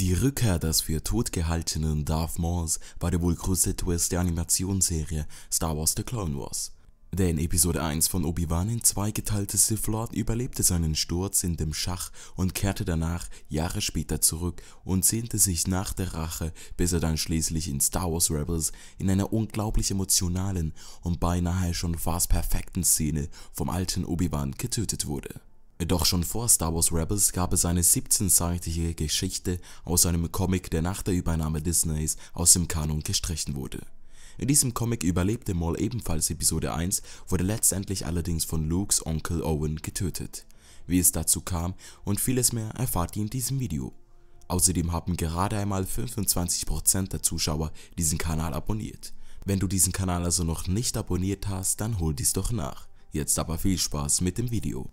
Die Rückkehr des für tot gehaltenen Darth Mauls war der wohl größte Twist der Animationsserie Star Wars The Clone Wars. Der in Episode 1 von Obi-Wan in zwei geteilte Sith Lord überlebte seinen Sturz in dem Schach und kehrte danach Jahre später zurück und sehnte sich nach der Rache, bis er dann schließlich in Star Wars Rebels in einer unglaublich emotionalen und beinahe schon fast perfekten Szene vom alten Obi-Wan getötet wurde. Doch schon vor Star Wars Rebels gab es eine 17-seitige Geschichte aus einem Comic, der nach der Übernahme Disneys aus dem Kanon gestrichen wurde. In diesem Comic überlebte Maul ebenfalls Episode 1, wurde letztendlich allerdings von Lukes Onkel Owen getötet. Wie es dazu kam und vieles mehr erfahrt ihr in diesem Video. Außerdem haben gerade einmal 25% der Zuschauer diesen Kanal abonniert. Wenn du diesen Kanal also noch nicht abonniert hast, dann hol dies doch nach. Jetzt aber viel Spaß mit dem Video.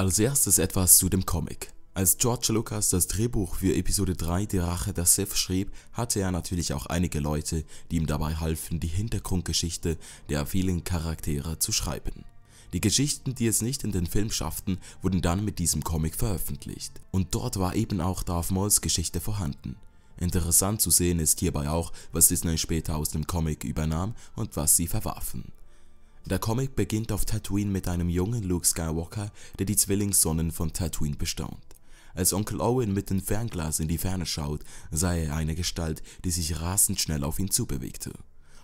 Als erstes etwas zu dem Comic. Als George Lucas das Drehbuch für Episode 3 Die Rache der Sith schrieb, hatte er natürlich auch einige Leute, die ihm dabei halfen, die Hintergrundgeschichte der vielen Charaktere zu schreiben. Die Geschichten, die es nicht in den Film schafften, wurden dann mit diesem Comic veröffentlicht. Und dort war eben auch Darth Mauls Geschichte vorhanden. Interessant zu sehen ist hierbei auch, was Disney später aus dem Comic übernahm und was sie verwarfen. Der Comic beginnt auf Tatooine mit einem jungen Luke Skywalker, der die Zwillingssonnen von Tatooine bestaunt. Als Onkel Owen mit dem Fernglas in die Ferne schaut, sah er eine Gestalt, die sich rasend schnell auf ihn zubewegte.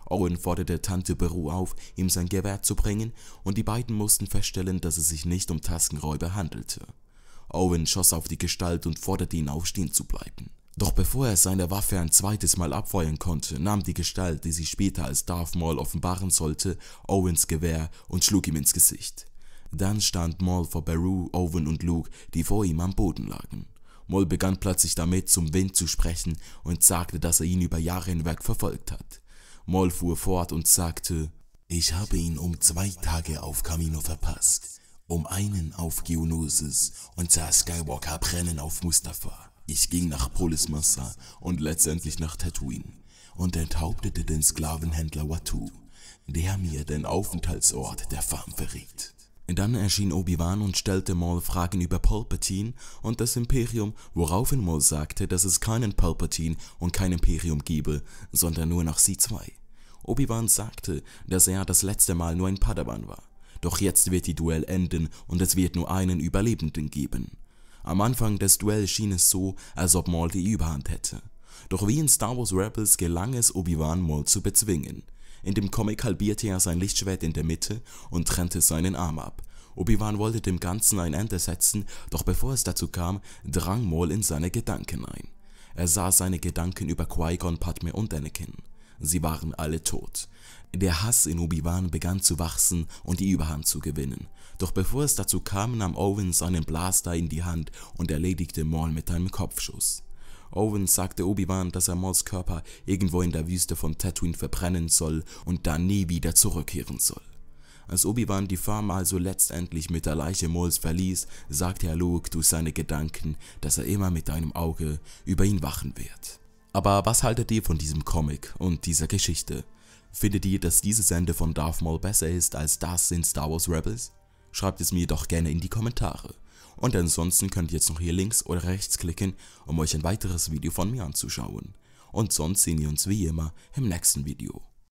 Owen forderte Tante Beru auf, ihm sein Gewehr zu bringen, und die beiden mussten feststellen, dass es sich nicht um Taskenräuber handelte. Owen schoss auf die Gestalt und forderte ihn auf, stehen zu bleiben. Doch bevor er seine Waffe ein zweites Mal abfeuern konnte, nahm die Gestalt, die sich später als Darth Maul offenbaren sollte, Owens Gewehr und schlug ihm ins Gesicht. Dann stand Maul vor Beru, Owen und Luke, die vor ihm am Boden lagen. Maul begann plötzlich damit, zum Wind zu sprechen und sagte, dass er ihn über Jahre hinweg verfolgt hat. Maul fuhr fort und sagte, ich habe ihn um zwei Tage auf Camino verpasst, um einen auf Geonosis und sah Skywalker brennen auf Mustafa. Ich ging nach Polis Massa und letztendlich nach Tatooine und enthauptete den Sklavenhändler Watu, der mir den Aufenthaltsort der Farm verriet. Dann erschien Obi-Wan und stellte Maul Fragen über Palpatine und das Imperium, woraufhin Maul sagte, dass es keinen Palpatine und kein Imperium gebe, sondern nur noch sie zwei. Obi-Wan sagte, dass er das letzte Mal nur ein Padawan war. Doch jetzt wird die Duell enden und es wird nur einen Überlebenden geben. Am Anfang des Duells schien es so, als ob Maul die Überhand hätte. Doch wie in Star Wars Rebels gelang es Obi-Wan Maul zu bezwingen. In dem Comic halbierte er sein Lichtschwert in der Mitte und trennte seinen Arm ab. Obi-Wan wollte dem Ganzen ein Ende setzen, doch bevor es dazu kam, drang Maul in seine Gedanken ein. Er sah seine Gedanken über Qui-Gon, Padme und Anakin. Sie waren alle tot. Der Hass in Obi-Wan begann zu wachsen und die Überhand zu gewinnen. Doch bevor es dazu kam, nahm Owens einen Blaster in die Hand und erledigte Maul mit einem Kopfschuss. Owens sagte Obi-Wan, dass er Mauls Körper irgendwo in der Wüste von Tatooine verbrennen soll und dann nie wieder zurückkehren soll. Als Obi-Wan die Farm also letztendlich mit der Leiche Mauls verließ, sagte er Luke durch seine Gedanken, dass er immer mit einem Auge über ihn wachen wird. Aber was haltet ihr von diesem Comic und dieser Geschichte? Findet ihr, dass dieses Ende von Darth Maul besser ist als das in Star Wars Rebels? Schreibt es mir doch gerne in die Kommentare. Und ansonsten könnt ihr jetzt noch hier links oder rechts klicken, um euch ein weiteres Video von mir anzuschauen. Und sonst sehen wir uns wie immer im nächsten Video.